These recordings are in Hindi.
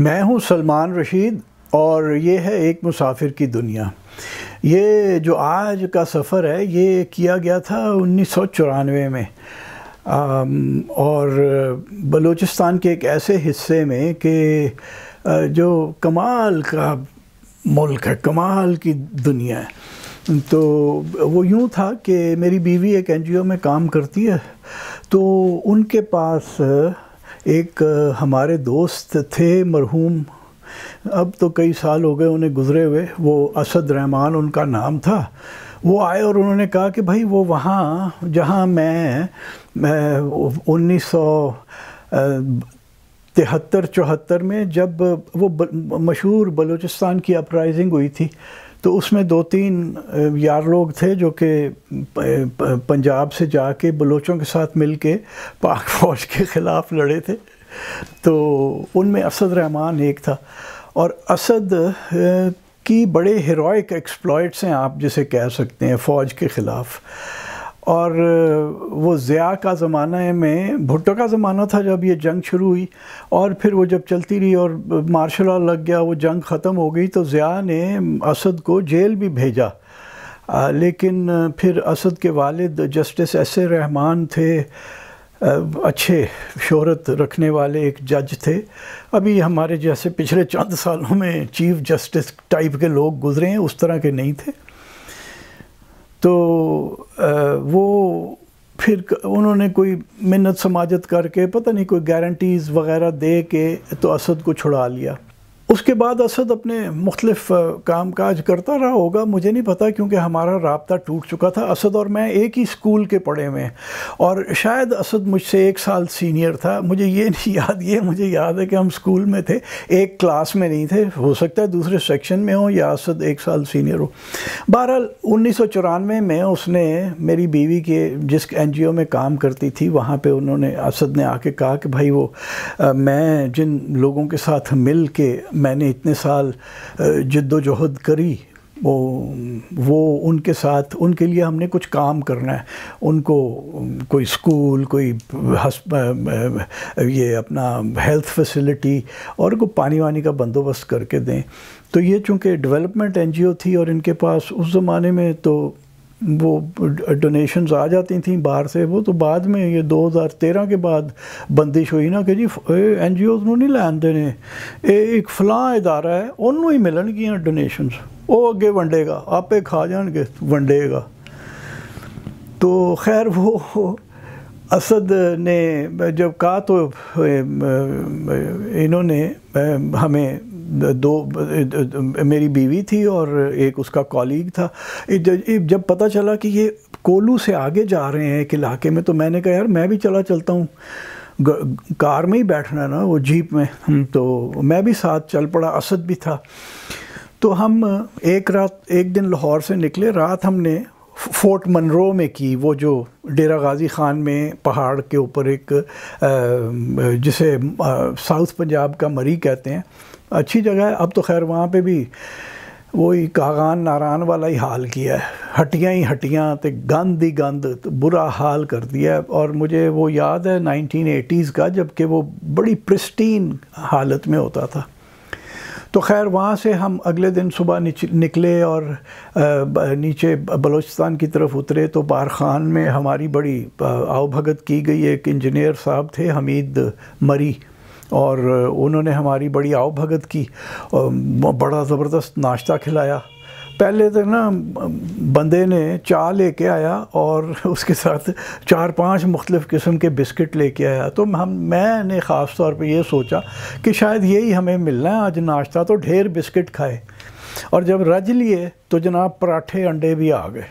मैं हूं सलमान रशीद और ये है एक मुसाफिर की दुनिया ये जो आज का सफ़र है ये किया गया था उन्नीस में आम, और बलूचिस्तान के एक ऐसे हिस्से में कि जो कमाल का मुल्क है कमाल की दुनिया है तो वो यूँ था कि मेरी बीवी एक एनजीओ में काम करती है तो उनके पास एक हमारे दोस्त थे मरहूम अब तो कई साल हो गए उन्हें गुजरे हुए वो असद रहमान उनका नाम था वो आए और उन्होंने कहा कि भाई वो वहाँ जहाँ मैं, उन्नीस सौ तिहत्तर चौहत्तर में जब वो मशहूर बलूचिस्तान की अपराइजिंग हुई थी तो उसमें दो तीन यार लोग थे जो कि पंजाब से जाके बलोचों के साथ मिल के पाक फौज के ख़िलाफ़ लड़े थे तो उनमें असद रहमान एक था और असद की बड़े हीरोइक एक्सप्लॉयट्स हैं आप जिसे कह सकते हैं फ़ौज के ख़िलाफ़ और वो ज़िया का ज़माना में भुट्टो का ज़माना था जब ये जंग शुरू हुई और फिर वो जब चलती रही और मार्शल लॉ लग गया वो जंग ख़त्म हो गई तो ज़िया ने असद को जेल भी भेजा आ, लेकिन फिर असद के वालिद जस्टिस एस ए रहमान थे अच्छे शहरत रखने वाले एक जज थे अभी हमारे जैसे पिछले चंद सालों में चीफ जस्टिस टाइप के लोग गुजरे हैं उस तरह के नहीं थे तो वो फिर उन्होंने कोई मिन्नत समाजत करके पता नहीं कोई गारंटीज़ वगैरह दे के तो असद को छुड़ा लिया उसके बाद असद अपने मुख्तलिफ काम काज करता रहा होगा मुझे नहीं पता क्योंकि हमारा रबता टूट चुका था असद और मैं एक ही स्कूल के पढ़े हुए हैं और शायद असद मुझसे एक साल सीनियर था मुझे ये नहीं याद ये मुझे याद है कि हम स्कूल में थे एक क्लास में नहीं थे हो सकता है दूसरे सेक्शन में हो या असद एक साल सीनियर हो बहरहाल उन्नीस में उसने मेरी बीवी के जिस एन में काम करती थी वहाँ पर उन्होंने असद ने आके कहा कि भाई वो आ, मैं जिन लोगों के साथ मिल के मैंने इतने साल जद्दोजहद करी वो वो उनके साथ उनके लिए हमने कुछ काम करना है उनको कोई स्कूल कोई हस ये अपना हेल्थ फैसिलिटी और को पानी वानी का बंदोबस्त करके दें तो ये चूँकि डेवलपमेंट एनजीओ थी और इनके पास उस ज़माने में तो वो डोनेशंस आ जाती थी बाहर से वो तो बाद में ये 2013 के बाद बंदिश हुई ना कि जी एन जी ओज नहीं लैन देने ਇਹ ਇੱਕ ਫਲਾਂ ਇਦਾਰਾ ਹੈ ਉਹਨੂੰ ਹੀ ਮਿਲਣਗੀਆਂ ਡੋਨੇਸ਼ਨਸ वो अगे वंडेगा आपे खा ਜਾਣਗੇ वंडेगा तो खैर वो असद ने जब कहा तो इन्होंने हमें दो मेरी बीवी थी और एक उसका कॉलीग था जब पता चला कि ये कोलू से आगे जा रहे हैं एक इलाके में तो मैंने कहा यार मैं भी चला चलता हूँ कार में ही बैठना ना वो जीप में तो मैं भी साथ चल पड़ा असद भी था तो हम एक रात एक दिन लाहौर से निकले रात हमने फोर्ट मनरो में की वो जो डेरा गाजी ख़ान में पहाड़ के ऊपर एक जिसे साउथ पंजाब का मरी कहते हैं अच्छी जगह है अब तो खैर वहाँ पे भी वही कागान नारान वाला ही हाल किया है हटियाँ ही हटियाँ तो गंद ही गंद तो बुरा हाल कर दिया है और मुझे वो याद है एटीज़ का जबकि वो बड़ी प्रिस्टीन हालत में होता था तो खैर वहाँ से हम अगले दिन सुबह निकले और नीचे बलूचिस्तान की तरफ उतरे तो बार खान में हमारी बड़ी आवभगत की गई एक इंजीनियर साहब थे हमीद मरी और उन्होंने हमारी बड़ी आवभगत की और बड़ा ज़बरदस्त नाश्ता खिलाया पहले तो ना बंदे ने ले लेके आया और उसके साथ चार पांच मुख्तलिफ़ किस्म के बिस्किट लेके आया तो हम मैंने ख़ास तौर पे ये सोचा कि शायद यही हमें मिलना है आज नाश्ता तो ढेर बिस्किट खाए और जब रज लिए तो जनाब पराठे अंडे भी आ गए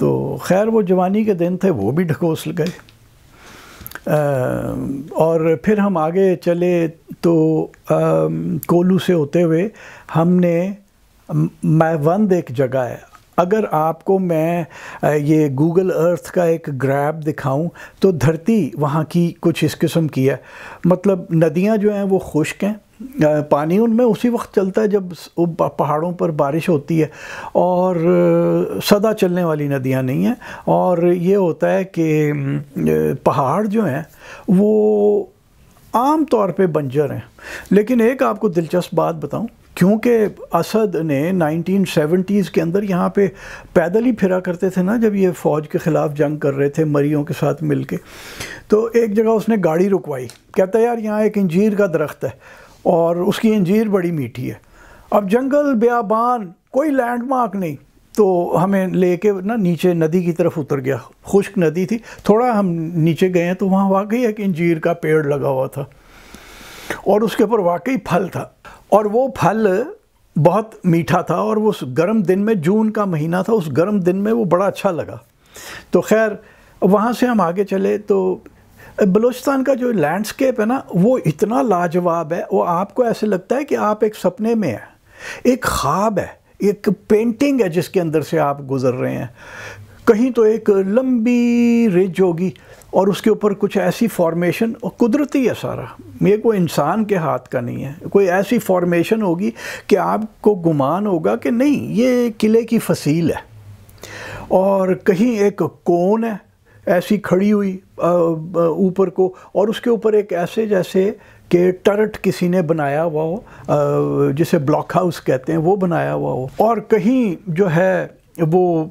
तो खैर वो जवानी के दिन थे वो भी ढकोस गए और फिर हम आगे चले तो कोलू से होते हुए हमने मैवंद एक जगह है अगर आपको मैं ये गूगल अर्थ का एक ग्रैब दिखाऊं तो धरती वहाँ की कुछ इस किस्म की है मतलब नदियाँ जो हैं वो खुश्क हैं पानी उनमें उसी वक्त चलता है जब पहाड़ों पर बारिश होती है और सदा चलने वाली नदियाँ नहीं हैं और ये होता है कि पहाड़ जो हैं वो आम तौर पे बंजर हैं लेकिन एक आपको दिलचस्प बात बताऊं क्योंकि असद ने 1970s के अंदर यहाँ पे पैदल ही फिरा करते थे ना जब ये फ़ौज के ख़िलाफ़ जंग कर रहे थे मरीजों के साथ मिलके तो एक जगह उसने गाड़ी रुकवाई कहता यार यहाँ एक इंजीर का दरख्त है और उसकी अंजीर बड़ी मीठी है अब जंगल ब्याबान कोई लैंडमार्क नहीं तो हमें लेके ना नीचे नदी की तरफ उतर गया खुश्क नदी थी थोड़ा हम नीचे गए तो वहाँ वाकई एक इंजीर का पेड़ लगा हुआ था और उसके ऊपर वाकई फल था और वो फल बहुत मीठा था और वो उस गर्म दिन में जून का महीना था उस गर्म दिन में वो बड़ा अच्छा लगा तो खैर वहाँ से हम आगे चले तो बलूचिस्तान का जो लैंडस्केप है ना वो इतना लाजवाब है वो आपको ऐसे लगता है कि आप एक सपने में हैं एक ख्वाब है एक पेंटिंग है जिसके अंदर से आप गुजर रहे हैं कहीं तो एक लंबी रिज होगी और उसके ऊपर कुछ ऐसी फॉर्मेशन कुदरती है सारा ये कोई इंसान के हाथ का नहीं है कोई ऐसी फॉर्मेशन होगी कि आपको गुमान होगा कि नहीं ये किले की फसील है और कहीं एक कोन है ऐसी खड़ी हुई ऊपर को और उसके ऊपर एक ऐसे जैसे कि टर्ट किसी ने बनाया हुआ हो जिसे ब्लॉक हाउस कहते हैं वो बनाया हुआ हो और कहीं जो है वो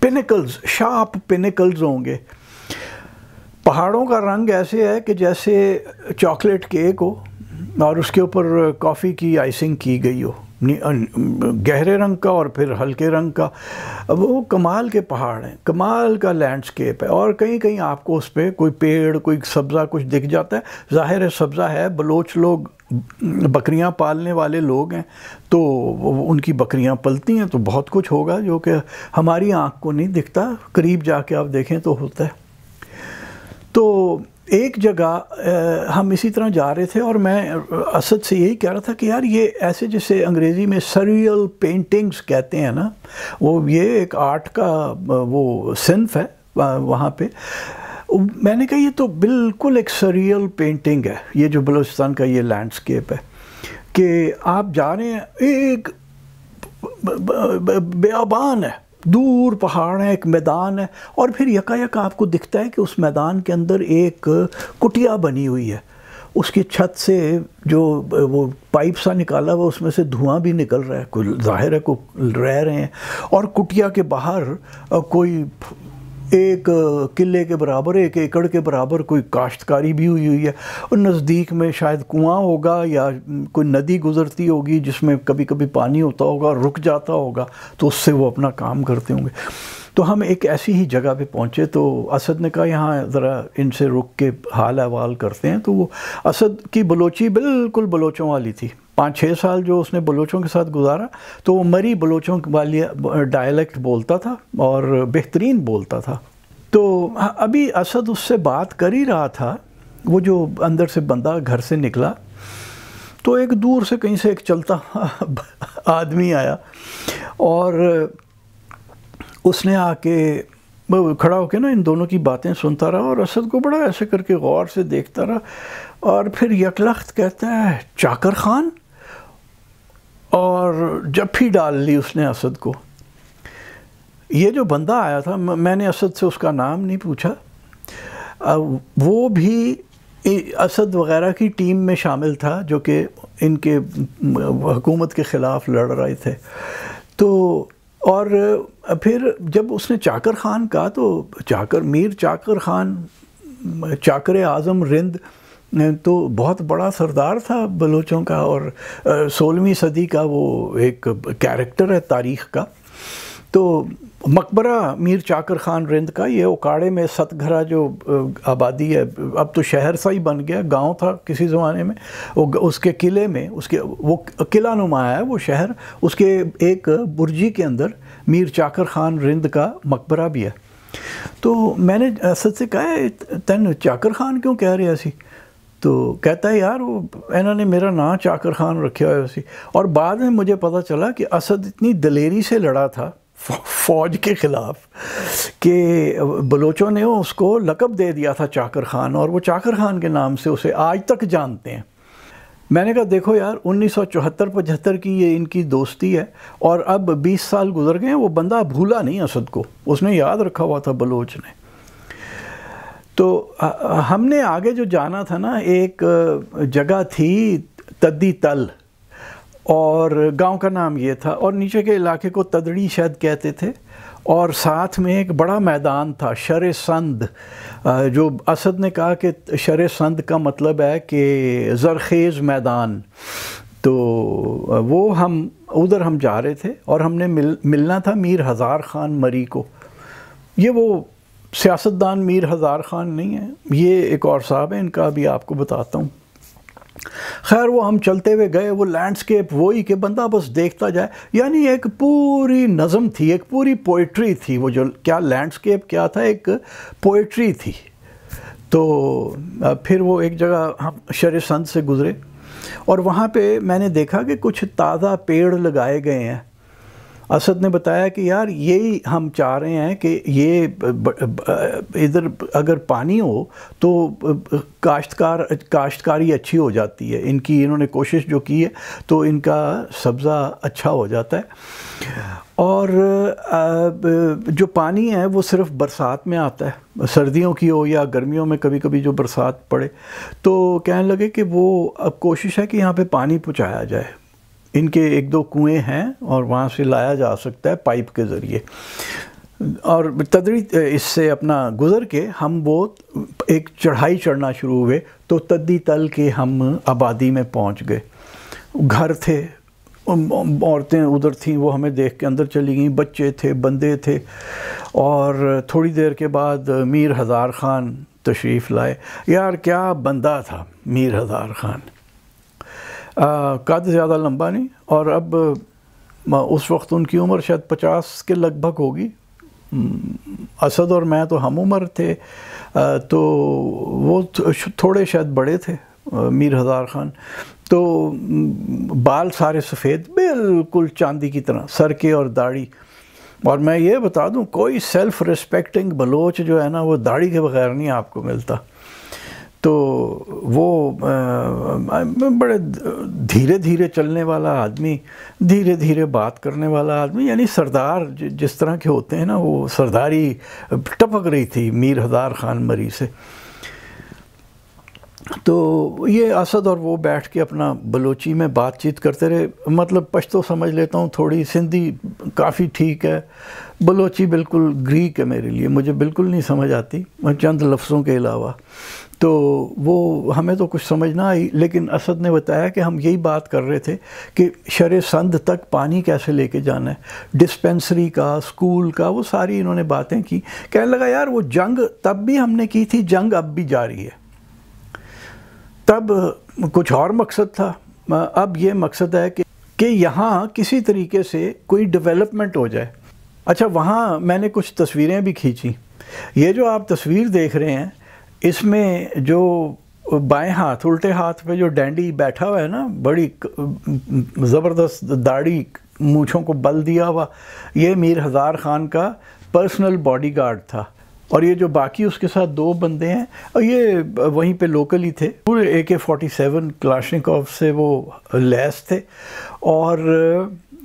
पिनिकल्स शार्प पिनिकल्स होंगे पहाड़ों का रंग ऐसे है कि जैसे चॉकलेट केक हो और उसके ऊपर कॉफ़ी की आइसिंग की गई हो गहरे रंग का और फिर हल्के रंग का अब वो कमाल के पहाड़ हैं कमाल का लैंडस्केप है और कहीं कहीं आपको उस पर पे कोई पेड़ कोई सब्ज़ा कुछ दिख जाता है ज़ाहिर है सब्ज़ा है बलोच लोग बकरियां पालने वाले लोग हैं तो उनकी बकरियां पलती हैं तो बहुत कुछ होगा जो कि हमारी आंख को नहीं दिखता करीब जाके आप देखें तो होता है तो एक जगह हम इसी तरह जा रहे थे और मैं असद से यही कह रहा था कि यार ये ऐसे जैसे अंग्रेज़ी में सरियल पेंटिंग्स कहते हैं ना वो ये एक आर्ट का वो सिंफ है वहाँ पे मैंने कहा ये तो बिल्कुल एक सरियल पेंटिंग है ये जो बलोचिस्तान का ये लैंडस्केप है कि आप जा रहे हैं एक बेअबान है दूर पहाड़ है एक मैदान है और फिर यकायक आपको दिखता है कि उस मैदान के अंदर एक कुटिया बनी हुई है उसकी छत से जो वो पाइप सा निकाला हुआ उसमें से धुआं भी निकल रहा है कोई जाहिर है को रह रहे हैं और कुटिया के बाहर कोई एक किले के बराबर एक एकड़ के बराबर कोई काश्तकारी भी हुई हुई है और नज़दीक में शायद कुआं होगा या कोई नदी गुजरती होगी जिसमें कभी कभी पानी होता होगा रुक जाता होगा तो उससे वो अपना काम करते होंगे तो हम एक ऐसी ही जगह पे पहुँचे तो असद ने कहा यहाँ ज़रा इनसे रुक के हाल अहवाल करते हैं तो वो असद की बलोची बिल्कुल बलोचों वाली थी पाँच छः साल जो उसने बलोचों के साथ गुजारा तो वो मरी बलोचों वाली डायलेक्ट बोलता था और बेहतरीन बोलता था तो अभी असद उससे बात कर ही रहा था वो जो अंदर से बंदा घर से निकला तो एक दूर से कहीं से एक चलता आदमी आया और उसने आके खड़ा होकर ना इन दोनों की बातें सुनता रहा और असद को बड़ा ऐसे करके गौर से देखता रहा और फिर यकलख्त कहता है चाकर खान और जफ्फी डाल ली उसने असद को ये जो बंदा आया था मैंने असद से उसका नाम नहीं पूछा वो भी असद वगैरह की टीम में शामिल था जो कि इनके हुकूमत के ख़िलाफ़ लड़ रहे थे तो और फिर जब उसने चाकर खान कहा तो चाकर मीर चाकर खान चाकर आज़म रिंद तो बहुत बड़ा सरदार था बलोचों का और सोलहवीं सदी का वो एक कैरेक्टर है तारीख़ का तो मकबरा मीर चाकर खान रिंद का ये ओकाड़े में सतघरा जो आबादी है अब तो शहर सा ही बन गया गांव था किसी ज़माने में वो उसके किले में उसके वो किला नुमाया है वो शहर उसके एक बुर्जी के अंदर मीर चाकर खान रिंद का मकबरा भी है तो मैंने असद से कहा तेन चाकर खान क्यों कह रहे सी तो कहता है यार वो इन्होंने मेरा नाम चाकर खान रखा हुआ सी और बाद में मुझे पता चला कि असद इतनी दलेरी से लड़ा था फौज के ख़िलाफ़ के बलोचों ने उसको लकब दे दिया था चाकर खान और वो चाकर खान के नाम से उसे आज तक जानते हैं मैंने कहा देखो यार 1974-75 की ये इनकी दोस्ती है और अब 20 साल गुजर गए हैं वो बंदा भूला नहीं असद को उसने याद रखा हुआ था बलोच ने तो हमने आगे जो जाना था ना एक जगह थी तद्दी तल और गांव का नाम ये था और नीचे के इलाके को तदड़ी शद कहते थे और साथ में एक बड़ा मैदान था शर संद जो असद ने कहा कि शर संद का मतलब है कि जरखेज़ मैदान तो वो हम उधर हम जा रहे थे और हमने मिल मिलना था मीर हज़ार ख़ान मरी को ये वो सियासतदान मीर हज़ार ख़ान नहीं है ये एक और साहब है इनका अभी आपको बताता हूँ खैर वो हम चलते हुए गए वो लैंडस्केप वही कि बंदा बस देखता जाए यानी एक पूरी नज़म थी एक पूरी पोइट्री थी वो जो क्या लैंडस्केप क्या था एक पोइट्री थी तो फिर वो एक जगह हम शर संत से गुज़रे और वहाँ पे मैंने देखा कि कुछ ताज़ा पेड़ लगाए गए हैं असद ने बताया कि यार यही हम चाह रहे हैं कि ये इधर अगर पानी हो तो काश्तकार काश्तकारी अच्छी हो जाती है इनकी इन्होंने कोशिश जो की है तो इनका सब्ज़ा अच्छा हो जाता है और जो पानी है वो सिर्फ बरसात में आता है सर्दियों की हो या गर्मियों में कभी कभी जो बरसात पड़े तो कहने लगे कि वो अब कोशिश है कि यहाँ पे पानी पहुँचाया जाए इनके एक दो कुएं हैं और वहाँ से लाया जा सकता है पाइप के ज़रिए और तदरी इससे अपना गुज़र के हम वो एक चढ़ाई चढ़ना शुरू हुए तो तद्दी तल के हम आबादी में पहुँच गए घर थे औरतें उधर थीं वो हमें देख के अंदर चली गईं बच्चे थे बंदे थे और थोड़ी देर के बाद मीर हज़ार ख़ान तशरीफ़ लाए यार क्या बंदा था मीर हज़ार ख़ान कद ज़्यादा लंबा नहीं और अब उस वक्त उनकी उम्र शायद पचास के लगभग होगी हम्म, असद और मैं तो हम उम्र थे तो वो थोड़े शायद बड़े थे मीर हज़ार ख़ान तो हम्म, बाल सारे सफ़ेद बिल्कुल चांदी की तरह सर के और दाढ़ी और मैं ये बता दूं कोई सेल्फ़ रिस्पेक्टिंग बलोच जो है ना वो दाढ़ी के बगैर नहीं आपको मिलता तो वो बड़े धीरे धीरे चलने वाला आदमी धीरे धीरे बात करने वाला आदमी यानी सरदार जिस तरह के होते हैं ना वो सरदारी टपक रही थी मीर हज़ार ख़ान मरी से तो ये असद और वो बैठ के अपना बलोची में बातचीत करते रहे मतलब पश्तो समझ लेता हूँ थोड़ी सिंधी काफ़ी ठीक है बलोची बिल्कुल ग्रीक है मेरे लिए मुझे बिल्कुल नहीं समझ आती चंद लफ्ज़ों के अलावा तो वो हमें तो कुछ समझ ना आई लेकिन असद ने बताया कि हम यही बात कर रहे थे कि शर संद तक पानी कैसे लेके जाना है डिस्पेंसरी का स्कूल का वो सारी इन्होंने बातें की कहने लगा यार वो जंग तब भी हमने की थी जंग अब भी जारी है तब कुछ और मकसद था अब ये मकसद है कि कि यहाँ किसी तरीके से कोई डेवलपमेंट हो जाए अच्छा वहाँ मैंने कुछ तस्वीरें भी खींची ये जो आप तस्वीर देख रहे हैं इसमें जो बाएं हाथ उल्टे हाथ पे जो डैंडी बैठा हुआ है ना बड़ी ज़बरदस्त दाढ़ी मूछों को बल दिया हुआ ये मीर हज़ार ख़ान का पर्सनल बॉडीगार्ड था और ये जो बाकी उसके साथ दो बंदे हैं और ये वहीं पे लोकल ही थे पूरे ए के फोटी सेवन क्लाशनिकॉफ से वो लैस थे और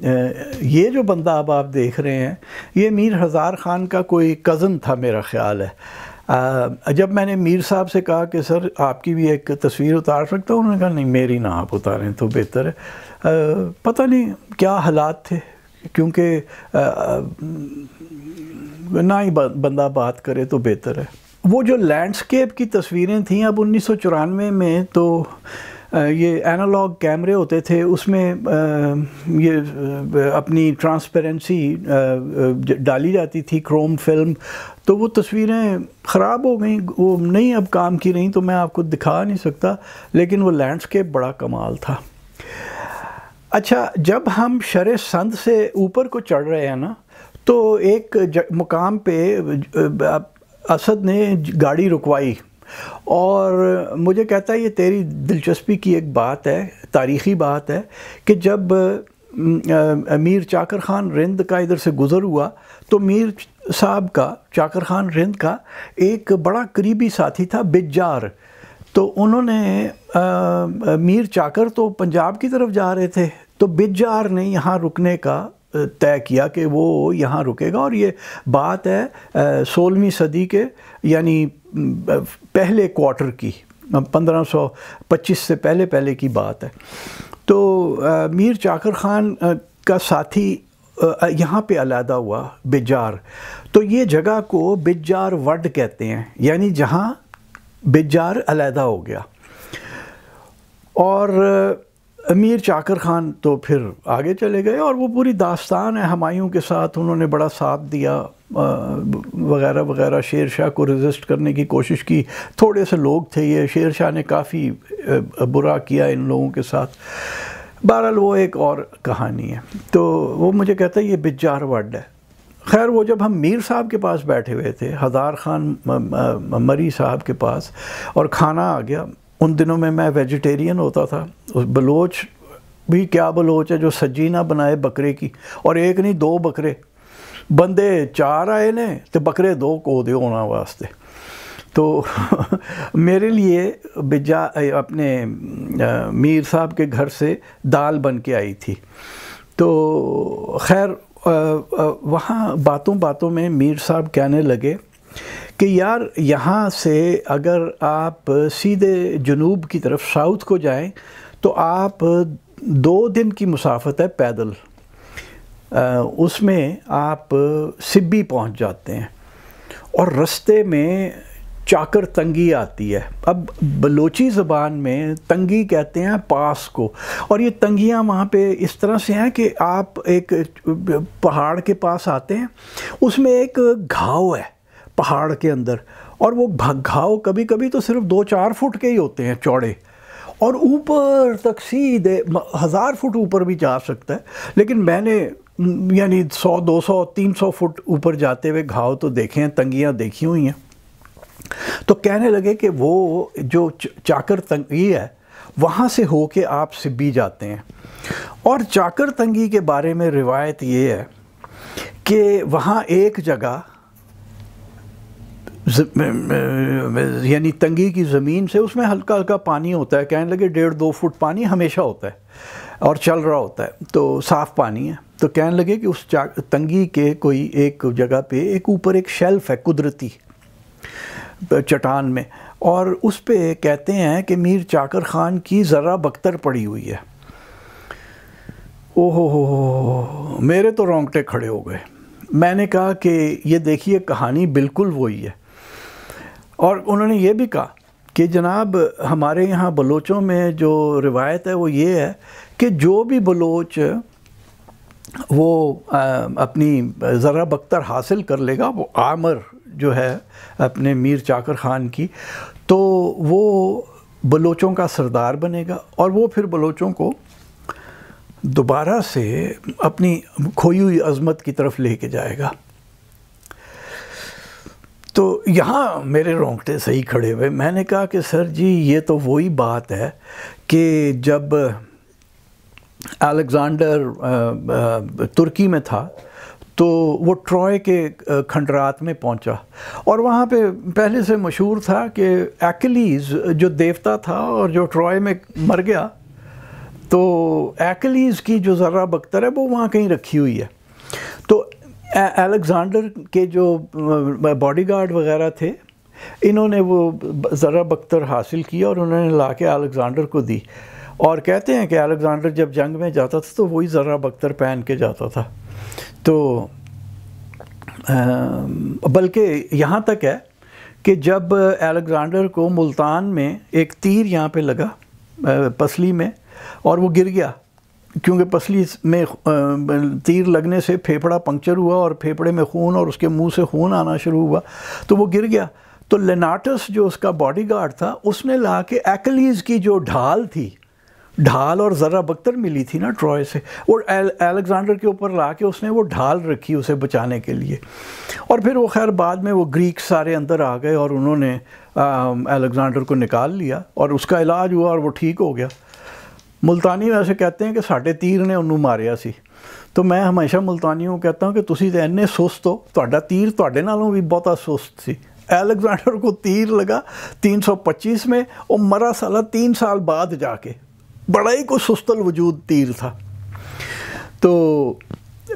ये जो बंदा अब आप देख रहे हैं ये मीर हज़ार ख़ान का कोई कज़न था मेरा ख़्याल है जब मैंने मीर साहब से कहा कि सर आपकी भी एक तस्वीर उतार सकता हूँ उन्होंने कहा नहीं मेरी ना आप उतारें तो बेहतर है आ, पता नहीं क्या हालात थे क्योंकि ना ही बंदा बात करे तो बेहतर है वो जो लैंडस्केप की तस्वीरें थीं अब उन्नीस में तो ये एनालॉग कैमरे होते थे उसमें ये अपनी ट्रांसपेरेंसी डाली जाती थी क्रोम फिल्म तो वो तस्वीरें ख़राब हो गई वो नहीं अब काम की रहीं तो मैं आपको दिखा नहीं सकता लेकिन वो लैंडस्केप बड़ा कमाल था अच्छा जब हम शर संद से ऊपर को चढ़ रहे हैं ना तो एक मुकाम पे असद ने गाड़ी रुकवाई और मुझे कहता है ये तेरी दिलचस्पी की एक बात है तारीख़ी बात है कि जब मीर चाकर खान रिंद का इधर से गुज़र हुआ तो मीर साहब का चाकर खान रिंद का एक बड़ा करीबी साथी था बिजार तो उन्होंने आ, मीर चाकर तो पंजाब की तरफ जा रहे थे तो बिजार ने यहाँ रुकने का तय किया कि वो यहाँ रुकेगा और ये बात है सोलहवीं सदी के यानी पहले क्वार्टर की 1525 से पहले पहले की बात है तो मीर चाकर ख़ान का साथी यहाँ पे अलीहदा हुआ बिजार तो ये जगह को बिजार वर्ड कहते हैं यानी जहाँ बिजार अलीहदा हो गया और अमीर चाकर खान तो फिर आगे चले गए और वो पूरी दास्तान है हमायूं के साथ उन्होंने बड़ा साथ दिया वगैरह वगैरह शेर शाह को रजिस्ट करने की कोशिश की थोड़े से लोग थे ये शेर शाह ने काफ़ी बुरा किया इन लोगों के साथ बहरहाल वो एक और कहानी है तो वो मुझे कहता है ये बिजार वर्ड है खैर वो जब हम मीर साहब के पास बैठे हुए थे हज़ार खान मरी साहब के पास और खाना आ गया उन दिनों में मैं वेजिटेरियन होता था उस बलोच भी क्या बलोच है जो सज्जी ना बनाए बकरे की और एक नहीं दो बकरे बंदे चार आए ने तो बकरे दो को दे होना वास्ते तो मेरे लिए बिजा अपने मीर साहब के घर से दाल बन के आई थी तो खैर वहाँ बातों बातों में मीर साहब कहने लगे कि यार यहाँ से अगर आप सीधे जनूब की तरफ साउथ को जाएं तो आप दो दिन की मुसाफत है पैदल उसमें आप सिब्बी पहुँच जाते हैं और रस्ते में चाकर तंगी आती है अब बलोची ज़बान में तंगी कहते हैं पास को और ये तंगियाँ वहाँ पे इस तरह से हैं कि आप एक पहाड़ के पास आते हैं उसमें एक घाव है पहाड़ के अंदर और वो घाव कभी कभी तो सिर्फ दो चार फुट के ही होते हैं चौड़े और ऊपर तक सीधे हज़ार फुट ऊपर भी जा सकता है लेकिन मैंने यानी सौ दो सौ तीन सौ फुट ऊपर जाते हुए घाव तो देखे हैं तंगियाँ देखी हुई हैं तो कहने लगे कि वो जो चाकर तंगी है वहाँ से हो के आप सिब्बी जाते हैं और चाकर तंगी के बारे में रिवायत ये है कि वहाँ एक जगह यानी तंगी की ज़मीन से उसमें हल्का हल्का पानी होता है कहने लगे डेढ़ दो फुट पानी हमेशा होता है और चल रहा होता है तो साफ़ पानी है तो कहने लगे कि उस तंगी के कोई एक जगह पे एक ऊपर एक शेल्फ़ है कुदरती चट्टान में और उस पर कहते हैं कि मीर चाकर ख़ान की ज़रा बख्तर पड़ी हुई है ओहो हो मेरे तो रोंगटे खड़े हो गए मैंने कहा कि ये देखिए कहानी बिल्कुल वही है और उन्होंने ये भी कहा कि जनाब हमारे यहाँ बलोचों में जो रिवायत है वो ये है कि जो भी बलोच वो आ, अपनी ज़रा बख्तर हासिल कर लेगा वो आमर जो है अपने मीर चाकर ख़ान की तो वो बलोचों का सरदार बनेगा और वो फिर बलोचों को दोबारा से अपनी खोई हुई अजमत की तरफ लेके जाएगा तो यहाँ मेरे रोंगटे सही खड़े हुए मैंने कहा कि सर जी ये तो वही बात है कि जब अलेक्ज़ांडर तुर्की में था तो वो ट्रॉय के खंडरात में पहुंचा और वहाँ पे पहले से मशहूर था कि एक्लीज जो देवता था और जो ट्रॉय में मर गया तो एक्लीज की जो ज़र्रा बख्तर है वो वहाँ कहीं रखी हुई है तो अलेक्ज़ांडर के जो बॉडीगार्ड वगैरह थे इन्होंने वो ज़रा बख्तर हासिल किया और उन्होंने ला के अलेक्ज़ांडर को दी और कहते हैं कि अलेक्ज़ांडर जब जंग में जाता था तो वही ज़रा बख्तर पहन के जाता था तो बल्कि यहाँ तक है कि जब अलेक्ज़ांडर को मुल्तान में एक तीर यहाँ पे लगा पसली में और वो गिर गया क्योंकि पसली में तीर लगने से फेफड़ा पंक्चर हुआ और फेफड़े में खून और उसके मुंह से खून आना शुरू हुआ तो वो गिर गया तो लेनाटस जो उसका बॉडीगार्ड था उसने ला के एक्लीज की जो ढाल थी ढाल और ज़रा बख्तर मिली थी ना ट्रॉय से और अलेक्ज़ेंडर के ऊपर ला के उसने वो ढाल रखी उसे बचाने के लिए और फिर वो खैर बाद में वो ग्रीक सारे अंदर आ गए और उन्होंने अलेक्ज़ेंडर को निकाल लिया और उसका इलाज हुआ और वो ठीक हो गया ਮਲਤਾਨੀ ਵੈਸੇ ਕਹਤੇ ਹਨ ਕਿ ਸਾਡੇ ਤੀਰ ਨੇ ਉਹਨੂੰ ਮਾਰਿਆ ਸੀ ਤੋ ਮੈਂ ਹਮੇਸ਼ਾ ਮਲਤਾਨੀਆਂ ਨੂੰ ਕਹਤਾ ਹਾਂ ਕਿ ਤੁਸੀਂ ਤਾਂ ਇੰਨੇ ਸੁਸਤ ਹੋ ਤੁਹਾਡਾ ਤੀਰ ਤੁਹਾਡੇ ਨਾਲੋਂ ਵੀ ਬਹੁਤਾ ਸੁਸਤ ਸੀ ਅਲੈਗਜ਼ੈਂਡਰ ਕੋ ਤੀਰ ਲਗਾ 325 ਮੇ ਉਹ ਮਰਾ ਸਾਲਾ 3 ਸਾਲ ਬਾਅਦ ਜਾ ਕੇ ਬੜਾ ਹੀ ਕੋ ਸੁਸਤਲ ਵਜੂਦ ਤੀਰ ਥਾ ਤੋ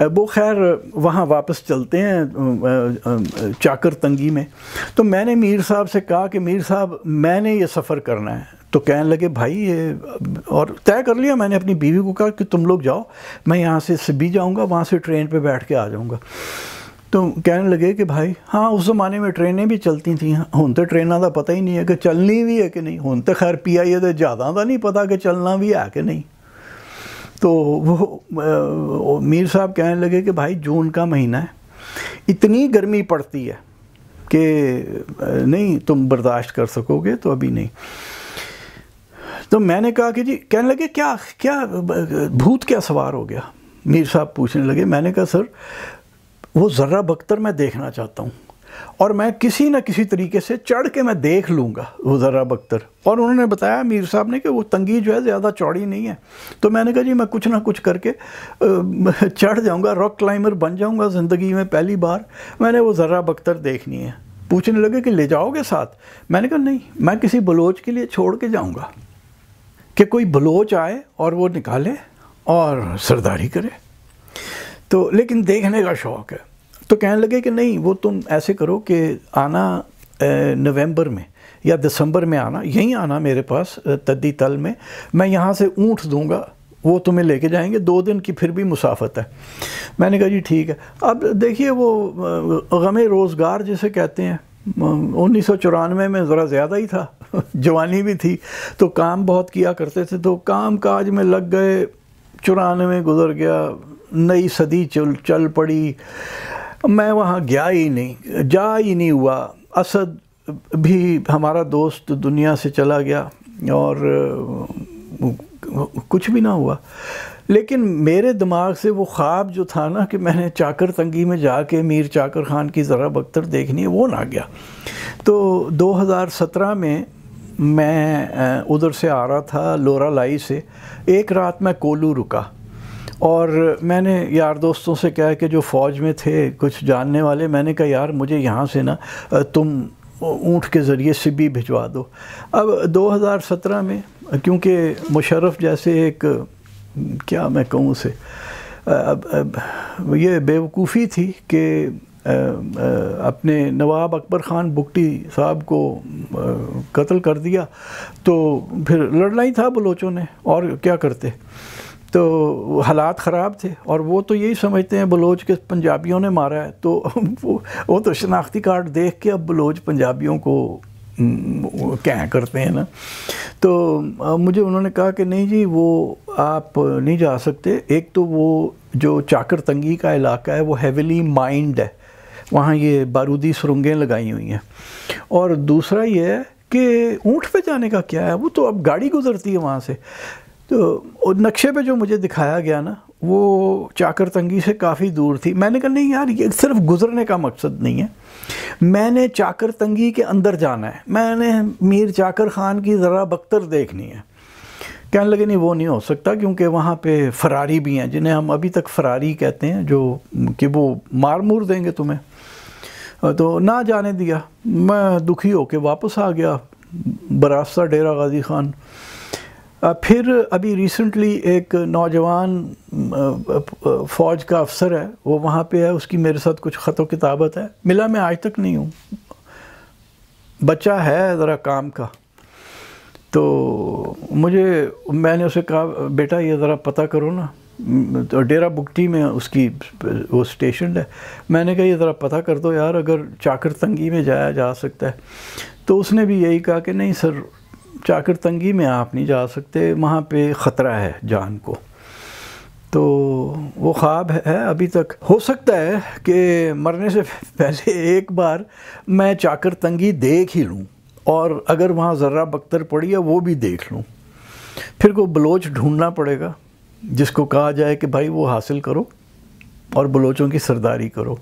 वो खैर वहाँ वापस चलते हैं चाकर तंगी में तो मैंने मीर साहब से कहा कि मीर साहब मैंने ये सफ़र करना है तो कहने लगे भाई ये और तय कर लिया मैंने अपनी बीवी को कहा कि तुम लोग जाओ मैं यहाँ से सिब्बी जाऊँगा वहाँ से ट्रेन पे बैठ के आ जाऊँगा तो कहने लगे कि भाई हाँ उस ज़माने में ट्रेनें भी चलती थी हूँ तो ट्रेनों का पता ही नहीं है कि चलनी भी है कि नहीं हूँ तो खैर पी आई ए तो ज़्यादा का नहीं पता कि चलना भी है कि नहीं तो वो मीर साहब कहने लगे कि भाई जून का महीना है इतनी गर्मी पड़ती है कि नहीं तुम बर्दाश्त कर सकोगे तो अभी नहीं तो मैंने कहा कि जी कहने लगे क्या क्या भूत क्या सवार हो गया मीर साहब पूछने लगे मैंने कहा सर वो ज़र्रा बख्तर मैं देखना चाहता हूँ और मैं किसी न किसी तरीके से चढ़ के मैं देख लूँगा वो ज़रा बख्तर और उन्होंने बताया मीर साहब ने कि वो तंगी जो है ज़्यादा चौड़ी नहीं है तो मैंने कहा जी मैं कुछ ना कुछ करके चढ़ जाऊँगा रॉक क्लाइंबर बन जाऊँगा ज़िंदगी में पहली बार मैंने वो ज़रा बख्तर देखनी है पूछने लगे कि ले जाओगे साथ मैंने कहा नहीं मैं किसी बलोच के लिए छोड़ के जाऊँगा कि कोई बलोच आए और वो निकाले और सरदारी करे तो लेकिन देखने का शौक़ है तो कहने लगे कि नहीं वो तुम ऐसे करो कि आना नवंबर में या दिसंबर में आना यहीं आना मेरे पास तद्दी तल में मैं यहाँ से ऊँट दूँगा वो तुम्हें लेके जाएंगे दो दिन की फिर भी मुसाफत है मैंने कहा जी ठीक है अब देखिए वो गम रोज़गार जिसे कहते हैं उन्नीस सौ चौरानवे में ज़रा ज़्यादा ही था जवानी भी थी तो काम बहुत किया करते थे तो काम काज में लग गए चौरानवे गुजर गया नई सदी चल चल पड़ी मैं वहाँ गया ही नहीं जा ही नहीं हुआ असद भी हमारा दोस्त दुनिया से चला गया और कुछ भी ना हुआ लेकिन मेरे दिमाग से वो ख्वाब जो था ना कि मैंने चाकर तंगी में जाके मीर चाकर ख़ान की ज़रा बख्तर देखनी है वो ना गया तो 2017 में मैं उधर से आ रहा था लोरा लाई से एक रात मैं कोलू रुका और मैंने यार दोस्तों से कहा कि जो फ़ौज में थे कुछ जानने वाले मैंने कहा यार मुझे यहाँ से ना तुम ऊँट के ज़रिए सिब्बी भिजवा दो अब 2017 में क्योंकि मुशरफ जैसे एक क्या मैं कहूँ उसे अब, अब ये बेवकूफ़ी थी कि अपने नवाब अकबर ख़ान बुकटी साहब को कत्ल कर दिया तो फिर लड़ना ही था बलोचों ने और क्या करते तो हालात ख़राब थे और वो तो यही समझते हैं बलोच के पंजाबियों ने मारा है तो वो, वो तो शनाख्ती कार्ड देख के अब बलोच पंजाबियों को क्या करते हैं ना तो मुझे उन्होंने कहा कि नहीं जी वो आप नहीं जा सकते एक तो वो जो चाकर तंगी का इलाका है वो हेविली माइंड है वहाँ ये बारूदी सुरंगें लगाई हुई हैं और दूसरा ये है कि ऊँट पे जाने का क्या है वो तो अब गाड़ी गुजरती है वहाँ से तो नक्शे पे जो मुझे दिखाया गया ना वो चाकर तंगी से काफ़ी दूर थी मैंने कहा नहीं यार ये सिर्फ गुजरने का मकसद नहीं है मैंने चाकर तंगी के अंदर जाना है मैंने मीर चाकर ख़ान की ज़रा बख्तर देखनी है कहने लगे नहीं वो नहीं हो सकता क्योंकि वहाँ पे फरारी भी हैं जिन्हें हम अभी तक फरारी कहते हैं जो कि वो मार मूर देंगे तुम्हें तो ना जाने दिया मैं दुखी होके वापस आ गया बरासा डेरा गाजी खान फिर अभी रिसेंटली एक नौजवान फ़ौज का अफसर है वो वहाँ पे है उसकी मेरे साथ कुछ ख़तों किताबत है मिला मैं आज तक नहीं हूँ बच्चा है ज़रा काम का तो मुझे मैंने उसे कहा बेटा ये ज़रा पता करो ना तो डेरा बुगटी में उसकी वो स्टेशन है मैंने कहा ये ज़रा पता कर दो यार अगर चाकर तंगी में जाया जा सकता है तो उसने भी यही कहा कि नहीं सर चाकर तंगी में आप नहीं जा सकते वहाँ पे ख़तरा है जान को तो वो ख्वाब है अभी तक हो सकता है कि मरने से पहले एक बार मैं चाकर तंगी देख ही लूँ और अगर वहाँ ज़र्रा बख्तर पड़ी है वो भी देख लूँ फिर को बलोच ढूँढना पड़ेगा जिसको कहा जाए कि भाई वो हासिल करो और बलोचों की सरदारी करो